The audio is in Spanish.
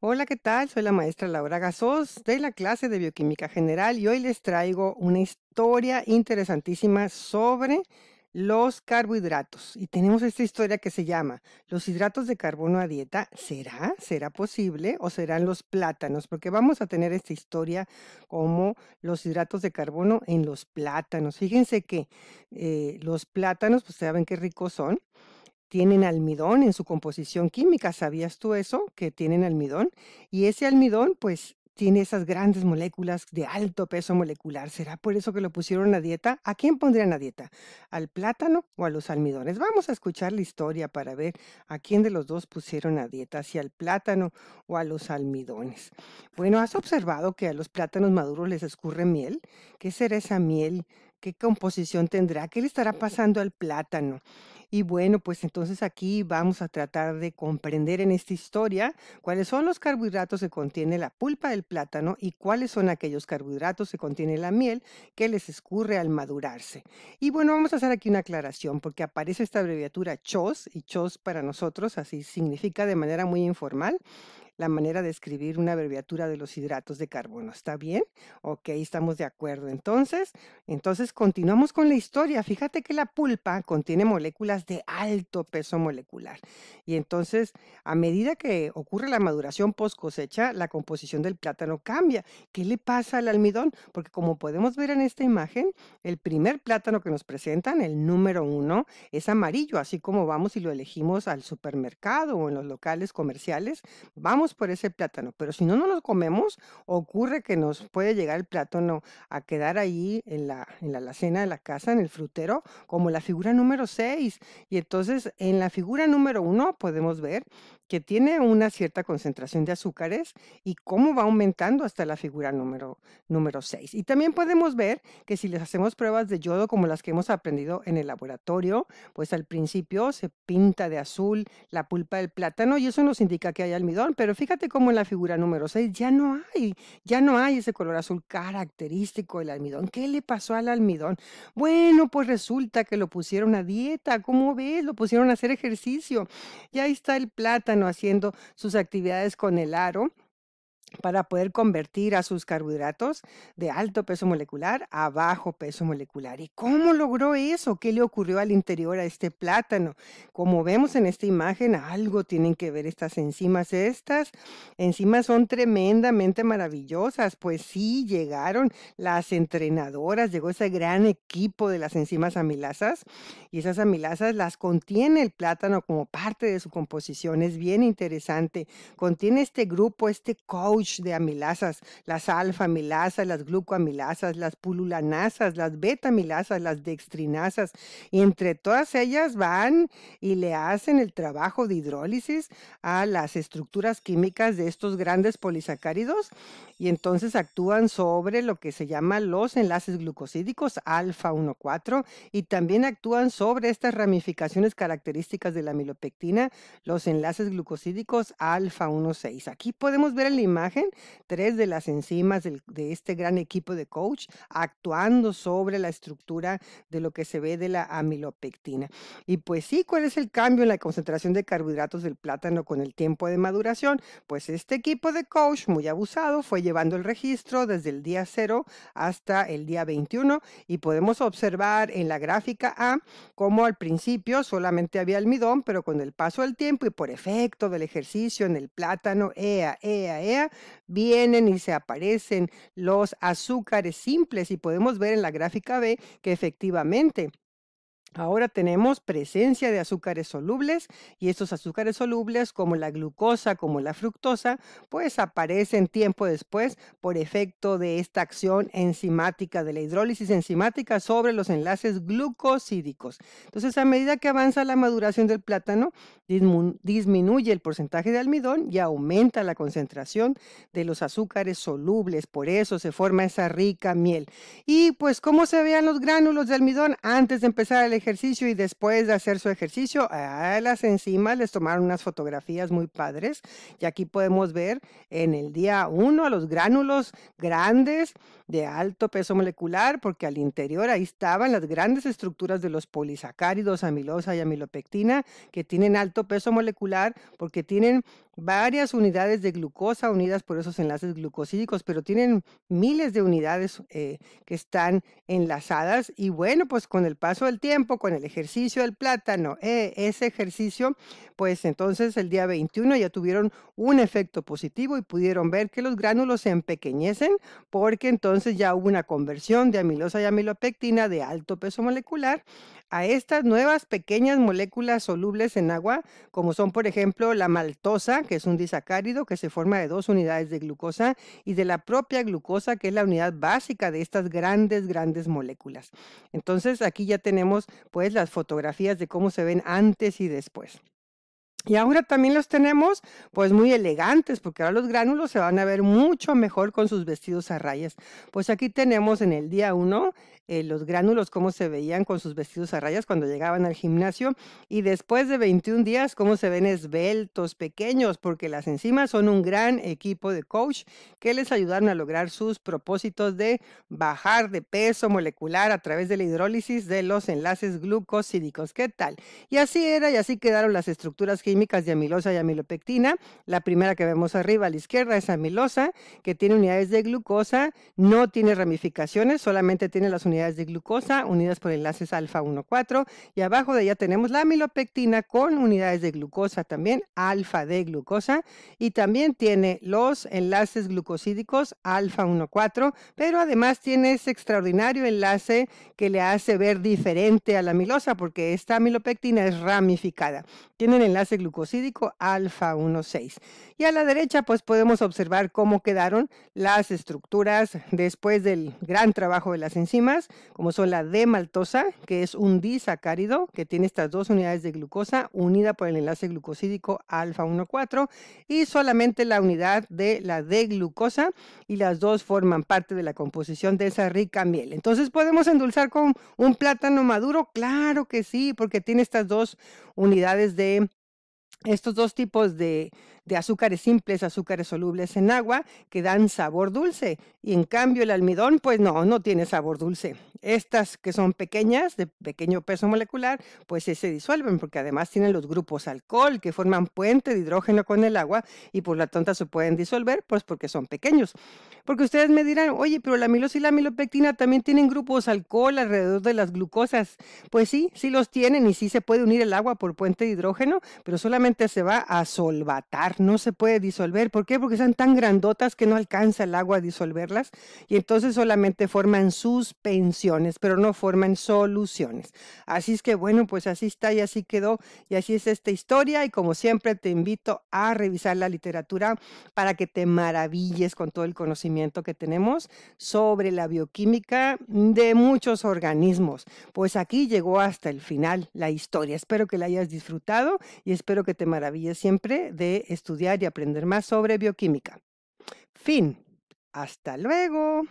Hola, ¿qué tal? Soy la maestra Laura Gasós de la clase de Bioquímica General y hoy les traigo una historia interesantísima sobre los carbohidratos. Y tenemos esta historia que se llama ¿Los hidratos de carbono a dieta será? ¿Será posible? ¿O serán los plátanos? Porque vamos a tener esta historia como los hidratos de carbono en los plátanos. Fíjense que eh, los plátanos, pues saben qué ricos son tienen almidón en su composición química. ¿Sabías tú eso? Que tienen almidón. Y ese almidón, pues, tiene esas grandes moléculas de alto peso molecular. ¿Será por eso que lo pusieron a dieta? ¿A quién pondrían a dieta? ¿Al plátano o a los almidones? Vamos a escuchar la historia para ver a quién de los dos pusieron a dieta, si al plátano o a los almidones. Bueno, ¿has observado que a los plátanos maduros les escurre miel? ¿Qué será esa miel? ¿Qué composición tendrá? ¿Qué le estará pasando al plátano? Y bueno, pues entonces aquí vamos a tratar de comprender en esta historia cuáles son los carbohidratos que contiene la pulpa del plátano y cuáles son aquellos carbohidratos que contiene la miel que les escurre al madurarse. Y bueno, vamos a hacer aquí una aclaración porque aparece esta abreviatura CHOS y CHOS para nosotros así significa de manera muy informal la manera de escribir una abreviatura de los hidratos de carbono. ¿Está bien? Ok, estamos de acuerdo. Entonces, entonces continuamos con la historia. Fíjate que la pulpa contiene moléculas de alto peso molecular. Y entonces, a medida que ocurre la maduración post cosecha, la composición del plátano cambia. ¿Qué le pasa al almidón? Porque como podemos ver en esta imagen, el primer plátano que nos presentan, el número uno, es amarillo, así como vamos y lo elegimos al supermercado o en los locales comerciales. Vamos por ese plátano, pero si no nos lo comemos, ocurre que nos puede llegar el plátano a quedar ahí en la, en la alacena de la casa, en el frutero, como la figura número 6. Y entonces en la figura número 1 podemos ver que tiene una cierta concentración de azúcares y cómo va aumentando hasta la figura número, número 6. Y también podemos ver que si les hacemos pruebas de yodo como las que hemos aprendido en el laboratorio, pues al principio se pinta de azul la pulpa del plátano y eso nos indica que hay almidón, pero fíjate cómo en la figura número 6 ya no hay, ya no hay ese color azul característico del almidón. ¿Qué le pasó al almidón? Bueno, pues resulta que lo pusieron a dieta, ¿cómo ves? Lo pusieron a hacer ejercicio. Y ahí está el plátano haciendo sus actividades con el aro para poder convertir a sus carbohidratos de alto peso molecular a bajo peso molecular. ¿Y cómo logró eso? ¿Qué le ocurrió al interior a este plátano? Como vemos en esta imagen, algo tienen que ver estas enzimas. Estas enzimas son tremendamente maravillosas, pues sí, llegaron las entrenadoras, llegó ese gran equipo de las enzimas amilasas y esas amilasas las contiene el plátano como parte de su composición. Es bien interesante. Contiene este grupo, este coach de amilasas, las alfa-amilasas, las glucoamilasas, las pululanasas, las beta-amilasas, las dextrinasas. Y entre todas ellas van y le hacen el trabajo de hidrólisis a las estructuras químicas de estos grandes polisacáridos y entonces actúan sobre lo que se llama los enlaces glucosídicos alfa-1,4 y también actúan sobre estas ramificaciones características de la amilopectina, los enlaces glucosídicos alfa-1,6. Aquí podemos ver en la imagen tres de las enzimas de este gran equipo de coach actuando sobre la estructura de lo que se ve de la amilopectina. Y pues sí, ¿cuál es el cambio en la concentración de carbohidratos del plátano con el tiempo de maduración? Pues este equipo de coach muy abusado fue llevando el registro desde el día 0 hasta el día 21 y podemos observar en la gráfica A cómo al principio solamente había almidón, pero con el paso del tiempo y por efecto del ejercicio en el plátano, ea, ea, ea, vienen y se aparecen los azúcares simples y podemos ver en la gráfica B que efectivamente Ahora tenemos presencia de azúcares solubles y estos azúcares solubles como la glucosa, como la fructosa, pues aparecen tiempo después por efecto de esta acción enzimática, de la hidrólisis enzimática sobre los enlaces glucosídicos. Entonces, a medida que avanza la maduración del plátano, disminuye el porcentaje de almidón y aumenta la concentración de los azúcares solubles, por eso se forma esa rica miel. Y pues, ¿cómo se vean los gránulos de almidón antes de empezar el ejercicio y después de hacer su ejercicio, a las enzimas les tomaron unas fotografías muy padres y aquí podemos ver en el día uno a los gránulos grandes de alto peso molecular porque al interior ahí estaban las grandes estructuras de los polisacáridos, amilosa y amilopectina que tienen alto peso molecular porque tienen varias unidades de glucosa unidas por esos enlaces glucosídicos, pero tienen miles de unidades eh, que están enlazadas y bueno, pues con el paso del tiempo, con el ejercicio del plátano, eh, ese ejercicio, pues entonces el día 21 ya tuvieron un efecto positivo y pudieron ver que los gránulos se empequeñecen porque entonces ya hubo una conversión de amilosa y amilopectina de alto peso molecular a estas nuevas pequeñas moléculas solubles en agua, como son por ejemplo la maltosa, que es un disacárido que se forma de dos unidades de glucosa y de la propia glucosa, que es la unidad básica de estas grandes, grandes moléculas. Entonces aquí ya tenemos pues las fotografías de cómo se ven antes y después. Y ahora también los tenemos pues muy elegantes, porque ahora los gránulos se van a ver mucho mejor con sus vestidos a rayas. Pues aquí tenemos en el día 1 eh, los gránulos, cómo se veían con sus vestidos a rayas cuando llegaban al gimnasio y después de 21 días, cómo se ven esbeltos, pequeños, porque las enzimas son un gran equipo de coach que les ayudaron a lograr sus propósitos de bajar de peso molecular a través de la hidrólisis de los enlaces glucosídicos. ¿Qué tal? Y así era y así quedaron las estructuras químicas de amilosa y amilopectina. La primera que vemos arriba a la izquierda es amilosa, que tiene unidades de glucosa, no tiene ramificaciones, solamente tiene las unidades de glucosa unidas por enlaces alfa-1,4. Y abajo de ella tenemos la amilopectina con unidades de glucosa también, alfa de glucosa, y también tiene los enlaces glucosídicos alfa-1,4, pero además tiene ese extraordinario enlace que le hace ver diferente a la amilosa, porque esta amilopectina es ramificada. Tienen enlace glucosídico alfa 1,6. Y a la derecha, pues podemos observar cómo quedaron las estructuras después del gran trabajo de las enzimas, como son la D-maltosa, que es un disacárido que tiene estas dos unidades de glucosa unida por el enlace glucosídico alfa 1,4 y solamente la unidad de la D-glucosa y las dos forman parte de la composición de esa rica miel. Entonces, ¿podemos endulzar con un plátano maduro? Claro que sí, porque tiene estas dos unidades de estos dos tipos de, de azúcares simples, azúcares solubles en agua, que dan sabor dulce. Y en cambio el almidón, pues no, no tiene sabor dulce. Estas que son pequeñas, de pequeño peso molecular, pues se disuelven porque además tienen los grupos alcohol que forman puente de hidrógeno con el agua y por la tonta se pueden disolver, pues porque son pequeños. Porque ustedes me dirán, oye, pero la milos y la amilopectina también tienen grupos alcohol alrededor de las glucosas. Pues sí, sí los tienen y sí se puede unir el agua por puente de hidrógeno, pero solamente se va a solvatar no se puede disolver. ¿Por qué? Porque son tan grandotas que no alcanza el agua a disolverlas y entonces solamente forman suspensiones, pero no forman soluciones. Así es que bueno, pues así está y así quedó y así es esta historia y como siempre te invito a revisar la literatura para que te maravilles con todo el conocimiento que tenemos sobre la bioquímica de muchos organismos. Pues aquí llegó hasta el final la historia. Espero que la hayas disfrutado y espero que te maravilles siempre de esto estudiar y aprender más sobre bioquímica. Fin. Hasta luego.